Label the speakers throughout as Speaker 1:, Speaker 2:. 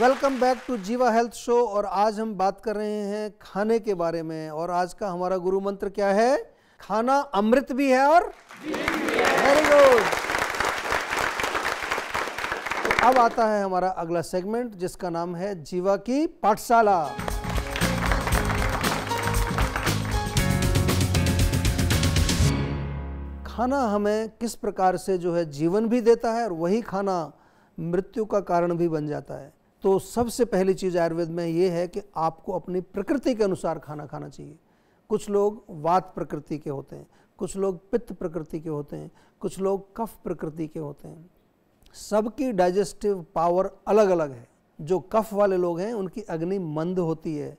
Speaker 1: Welcome back to Jiva health show और आज हम बात कर रहे हैं खाने के बारे में और आज का हमारा गुरु मंत्र क्या है खाना अमृत भी है और वेरी गुड तो अब आता है हमारा अगला सेगमेंट जिसका नाम है जीवा की पाठशाला खाना हमें किस प्रकार से जो है जीवन भी देता है और वही खाना मृत्यु का कारण भी बन जाता है तो सबसे पहली चीज़ आयुर्वेद में ये है कि आपको अपनी प्रकृति के अनुसार खाना खाना चाहिए कुछ लोग वात प्रकृति के होते हैं कुछ लोग पित्त प्रकृति के होते हैं कुछ लोग कफ प्रकृति के होते हैं सबकी डाइजेस्टिव पावर अलग अलग है जो कफ वाले लोग हैं उनकी अग्नि मंद होती है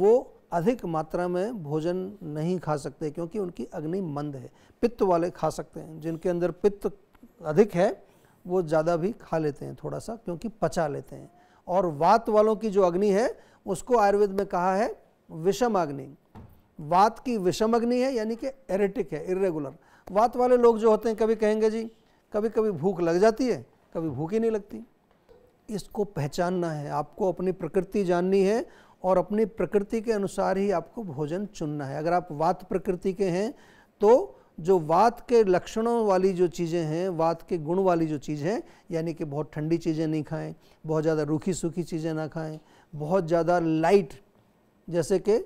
Speaker 1: वो अधिक मात्रा में भोजन नहीं खा सकते क्योंकि उनकी अग्नि मंद है पित्त वाले खा सकते हैं जिनके अंदर पित्त अधिक है वो ज़्यादा भी खा लेते हैं थोड़ा सा क्योंकि पचा लेते हैं और वात वालों की जो अग्नि है उसको आयुर्वेद में कहा है विषम अग्नि वात की विषम अग्नि है यानी कि एरेटिक है इरेगुलर वात वाले लोग जो होते हैं कभी कहेंगे जी कभी कभी भूख लग जाती है कभी भूख ही नहीं लगती इसको पहचानना है आपको अपनी प्रकृति जाननी है और अपनी प्रकृति के अनुसार ही आपको भोजन चुनना है अगर आप वात प्रकृति के हैं तो जो वात के लक्षणों वाली जो चीज़ें हैं वात के गुण वाली जो चीज़ हैं यानी कि बहुत ठंडी चीज़ें नहीं खाएं बहुत ज़्यादा रूखी सूखी चीज़ें ना खाएं बहुत ज़्यादा लाइट जैसे कि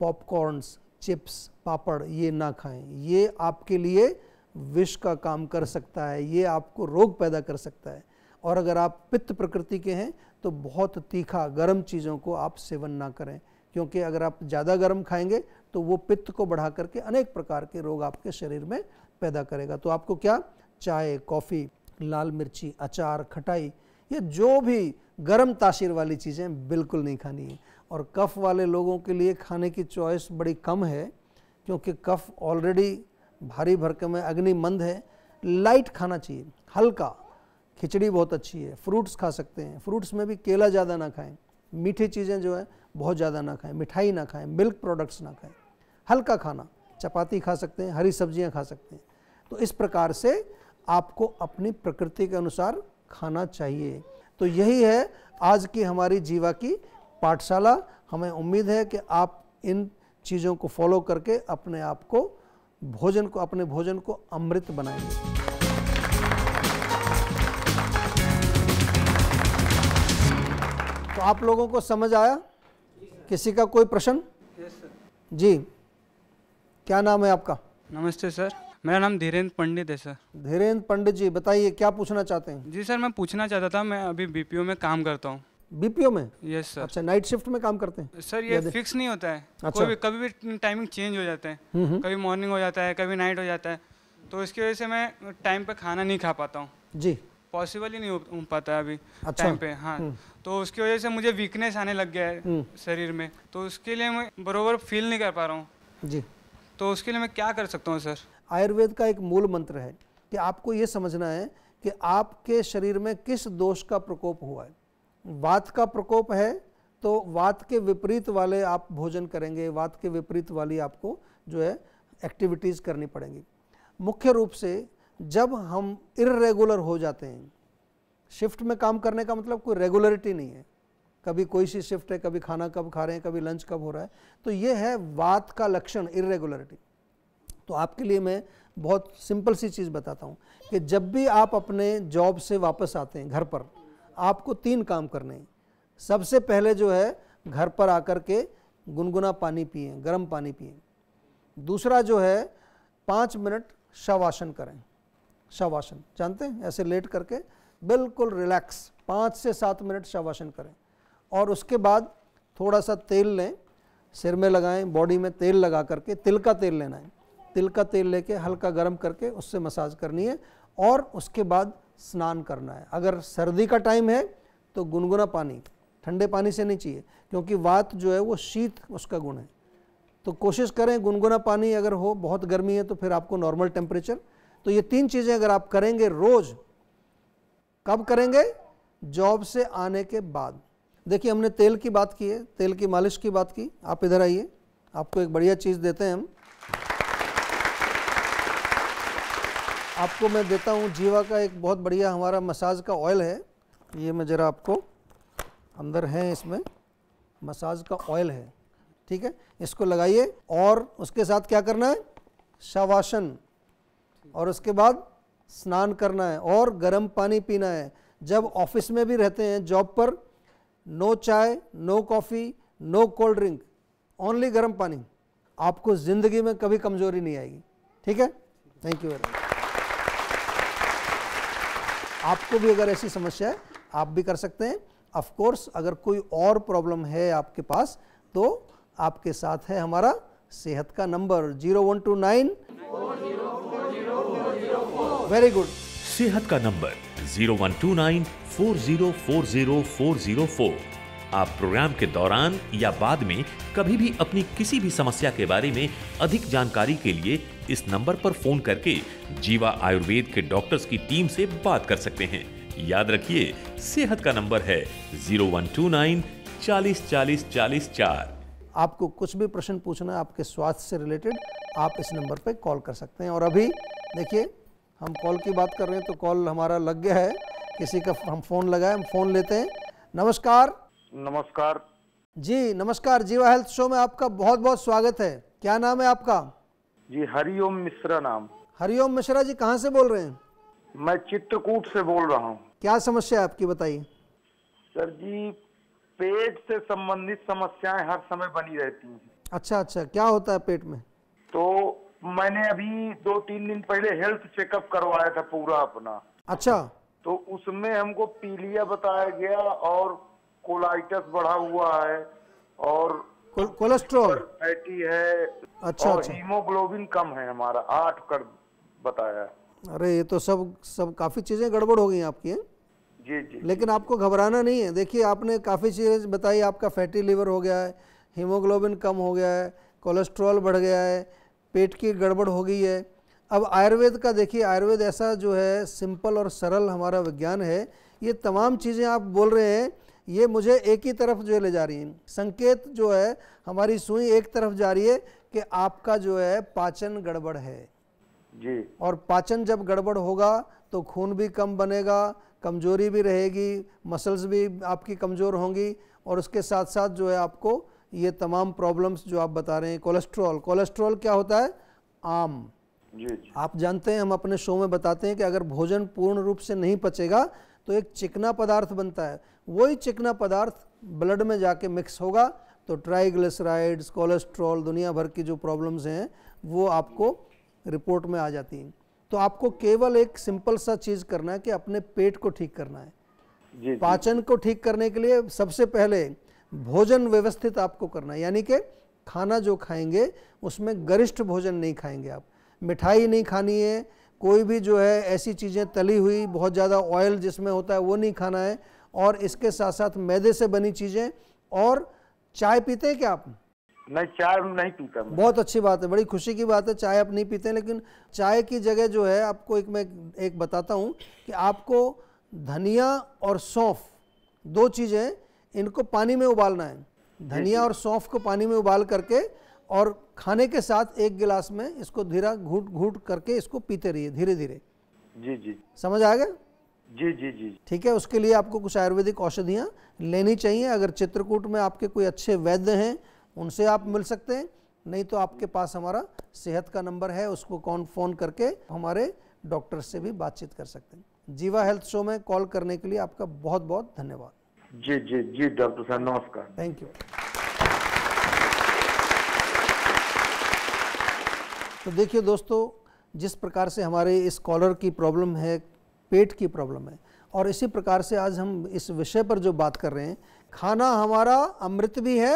Speaker 1: पॉपकॉर्नस चिप्स पापड़ ये ना खाएं ये आपके लिए विष का काम कर सकता है ये आपको रोग पैदा कर सकता है और अगर आप पित्त प्रकृति के हैं तो बहुत तीखा गर्म चीज़ों को आप सेवन ना करें क्योंकि अगर आप ज़्यादा गर्म खाएंगे तो वो पित्त को बढ़ा करके अनेक प्रकार के रोग आपके शरीर में पैदा करेगा तो आपको क्या चाय कॉफ़ी लाल मिर्ची अचार खटाई ये जो भी गर्म तासीर वाली चीज़ें बिल्कुल नहीं खानी है और कफ़ वाले लोगों के लिए खाने की चॉइस बड़ी कम है क्योंकि कफ़ ऑलरेडी भारी भरके में अग्निमंद है लाइट खाना चाहिए हल्का खिचड़ी बहुत अच्छी है फ्रूट्स खा सकते हैं फ्रूट्स में भी केला ज़्यादा ना खाएं मीठी चीज़ें जो है बहुत ज़्यादा ना खाएं मिठाई ना खाएं मिल्क प्रोडक्ट्स ना खाएं हल्का खाना चपाती खा सकते हैं हरी सब्जियां खा सकते हैं तो इस प्रकार से आपको अपनी प्रकृति के अनुसार खाना चाहिए तो यही है आज की हमारी जीवा की पाठशाला हमें उम्मीद है कि आप इन चीज़ों को फॉलो करके अपने आप को भोजन को अपने भोजन को अमृत बनाएंगे तो आप लोगों को समझ आया किसी का कोई प्रश्न जी क्या नाम है आपका नमस्ते सर मेरा नाम धीरेन्द्र पंडित है सर धीरेन्द्र पंडित जी बताइए क्या पूछना चाहते हैं जी सर मैं पूछना चाहता था मैं अभी बीपीओ में काम करता हूँ बीपीओ में यस सर अच्छा नाइट शिफ्ट में काम करते हैं सर ये फिक्स नहीं होता है अच्छा। कोई भी कभी भी टाइमिंग चेंज हो जाते हैं हम्म, हम्म। कभी मॉर्निंग हो जाता है कभी नाइट हो जाता है तो इसकी वजह से मैं टाइम पे खाना नहीं खा पाता हूँ जी पॉसिबल ही नहीं हो पाता है अभी अच्छा। टाइम पे हाँ हम्म। तो उसकी वजह से मुझे वीकनेस आने लग गया है शरीर में तो उसके लिए मैं बरोबर फील नहीं कर पा रहा हूँ जी तो उसके लिए मैं क्या कर सकता हूँ सर आयुर्वेद का एक मूल मंत्र है कि आपको ये समझना है कि आपके शरीर में किस दोष का प्रकोप हुआ है वात का प्रकोप है तो वात के विपरीत वाले आप भोजन करेंगे वात के विपरीत वाली आपको जो है एक्टिविटीज़ करनी पड़ेंगी मुख्य रूप से जब हम इरेगुलर हो जाते हैं शिफ्ट में काम करने का मतलब कोई रेगुलरिटी नहीं है कभी कोई सी शिफ्ट है कभी खाना कब खा रहे हैं कभी लंच कब हो रहा है तो ये है वात का लक्षण इरेगुलरिटी तो आपके लिए मैं बहुत सिंपल सी चीज़ बताता हूँ कि जब भी आप अपने जॉब से वापस आते हैं घर पर आपको तीन काम करने हैं सबसे पहले जो है घर पर आकर के गुनगुना पानी पिए गर्म पानी पिए दूसरा जो है पाँच मिनट शवासन करें शवासन जानते हैं ऐसे लेट करके बिल्कुल रिलैक्स पाँच से सात मिनट शवासन करें और उसके बाद थोड़ा सा तेल लें सिर में लगाएं बॉडी में तेल लगा करके तिल का तेल लेना है तिल का तेल लेके हल्का गर्म करके उससे मसाज करनी है और उसके बाद स्नान करना है अगर सर्दी का टाइम है तो गुनगुना पानी ठंडे पानी से नहीं चाहिए क्योंकि वात जो है वो शीत उसका गुण है तो कोशिश करें गुनगुना पानी अगर हो बहुत गर्मी है तो फिर आपको नॉर्मल टेम्परेचर तो ये तीन चीज़ें अगर आप करेंगे रोज़ कब करेंगे जॉब से आने के बाद देखिए हमने तेल की बात की है तेल की मालिश की बात की आप इधर आइए आपको एक बढ़िया चीज़ देते हैं हम आपको मैं देता हूँ जीवा का एक बहुत बढ़िया हमारा मसाज का ऑयल है ये मैं ज़रा आपको अंदर है इसमें मसाज का ऑयल है ठीक है इसको लगाइए और उसके साथ क्या करना है शवासन और उसके बाद स्नान करना है और गर्म पानी पीना है जब ऑफिस में भी रहते हैं जॉब पर no chai no coffee no cold drink only गर्म पानी आपको ज़िंदगी में कभी कमज़ोरी नहीं आएगी ठीक है थैंक यू वेरी मच आपको भी अगर ऐसी समस्या है आप भी कर सकते हैं ऑफ कोर्स अगर कोई और प्रॉब्लम है आपके पास तो आपके साथ है हमारा सेहत का number zero one two nine very good सेहत का नंबर फोर आप प्रोग्राम के दौरान या बाद में कभी भी अपनी किसी भी समस्या के बारे में अधिक जानकारी के लिए इस नंबर पर फोन करके जीवा आयुर्वेद के डॉक्टर्स की टीम से बात कर सकते हैं याद रखिए सेहत का नंबर है जीरो वन टू नाइन चालीस चालीस चालीस चार आपको कुछ भी प्रश्न पूछना है आपके स्वास्थ्य से रिलेटेड आप इस नंबर पर कॉल कर सकते हैं और अभी देखिए हम कॉल की बात कर रहे हैं तो कॉल हमारा लग गया है किसी का हम फोन लगाए हम फोन लेते हैं नमस्कार नमस्कार जी नमस्कार जीवा हेल्थ शो में आपका बहुत बहुत स्वागत है क्या नाम है आपका जी हरिओम मिश्रा नाम हरिओम मिश्रा जी कहाँ से बोल रहे हैं मैं चित्रकूट से बोल रहा हूँ क्या समस्या है आपकी बताइए सर जी पेट से संबंधित समस्याएं हर समय बनी रहती हैं अच्छा अच्छा क्या होता है पेट में तो मैंने अभी दो तीन दिन पहले हेल्थ चेकअप करवाया था पूरा अपना अच्छा तो उसमें हमको पीलिया बताया गया और कोलाइटस बढ़ा हुआ है और कोलेस्ट्रोल कोलेस्ट्रॉल फैटी है अच्छा, और अच्छा। हीमोग्लोबिन कम है हमारा आठ कर बताया अरे ये तो सब सब काफी चीजें गड़बड़ हो गई आपकी है? जी जी लेकिन आपको घबराना नहीं है देखिए आपने काफ़ी चीज़ें बताई आपका फैटी लिवर हो गया है हीमोग्लोबिन कम हो गया है कोलेस्ट्रॉल बढ़ गया है पेट की गड़बड़ हो गई है अब आयुर्वेद का देखिए आयुर्वेद ऐसा जो है सिंपल और सरल हमारा विज्ञान है ये तमाम चीज़ें आप बोल रहे हैं ये मुझे एक ही तरफ जो है ले जा रही हैं संकेत जो है हमारी सुई एक तरफ जा रही है कि आपका जो है पाचन गड़बड़ है जी और पाचन जब गड़बड़ होगा तो खून भी कम बनेगा कमजोरी भी रहेगी मसल्स भी आपकी कमज़ोर होंगी और उसके साथ साथ जो है आपको ये तमाम प्रॉब्लम्स जो आप बता रहे हैं कोलेस्ट्रॉल कोलेस्ट्रॉल क्या होता है आम जी जी। आप जानते हैं हम अपने शो में बताते हैं कि अगर भोजन पूर्ण रूप से नहीं पचेगा तो एक चिकना पदार्थ बनता है वही चिकना पदार्थ ब्लड में जाके मिक्स होगा तो ट्राइग्लिसराइड्स कोलेस्ट्रॉल दुनिया भर की जो प्रॉब्लम्स हैं वो आपको रिपोर्ट में आ जाती हैं तो आपको केवल एक सिंपल सा चीज़ करना है कि अपने पेट को ठीक करना है जी, पाचन को ठीक करने के लिए सबसे पहले भोजन व्यवस्थित आपको करना है यानी कि खाना जो खाएंगे उसमें गरिष्ठ भोजन नहीं खाएंगे आप मिठाई नहीं खानी है कोई भी जो है ऐसी चीज़ें तली हुई बहुत ज़्यादा ऑयल जिसमें होता है वो नहीं खाना है और इसके साथ साथ मैदे से बनी चीज़ें और चाय पीते हैं क्या आप नहीं चाय नहीं पीता बहुत अच्छी बात है बड़ी खुशी की बात है चाय आप नहीं पीते लेकिन चाय की जगह जो है आपको एक मैं एक बताता हूँ कि आपको धनिया और सौंफ दो चीज़ें इनको पानी में उबालना है धनिया और सौंफ को पानी में उबाल करके और खाने के साथ एक गिलास में इसको धीरा घूट घूट करके इसको पीते रहिए धीरे धीरे जी जी समझ आ गया जी जी जी ठीक है उसके लिए आपको कुछ आयुर्वेदिक औषधियाँ लेनी चाहिए अगर चित्रकूट में आपके कोई अच्छे वैद्य हैं उनसे आप मिल सकते हैं नहीं तो आपके पास हमारा सेहत का नंबर है उसको कौन फ़ोन करके हमारे डॉक्टर से भी बातचीत कर सकते हैं जीवा हेल्थ शो में कॉल करने के लिए आपका बहुत बहुत धन्यवाद जी जी जी डॉक्टर साहब नमस्कार थैंक यू तो देखिए दोस्तों जिस प्रकार से हमारे इस कॉलर की प्रॉब्लम है पेट की प्रॉब्लम है और इसी प्रकार से आज हम इस विषय पर जो बात कर रहे हैं खाना हमारा अमृत भी है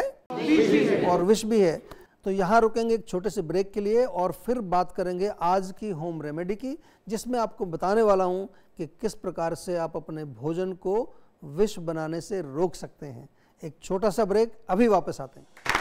Speaker 1: और विष भी है तो यहाँ रुकेंगे एक छोटे से ब्रेक के लिए और फिर बात करेंगे आज की होम रेमेडी की जिसमें आपको बताने वाला हूँ कि किस प्रकार से आप अपने भोजन को विश्व बनाने से रोक सकते हैं एक छोटा सा ब्रेक अभी वापस आते हैं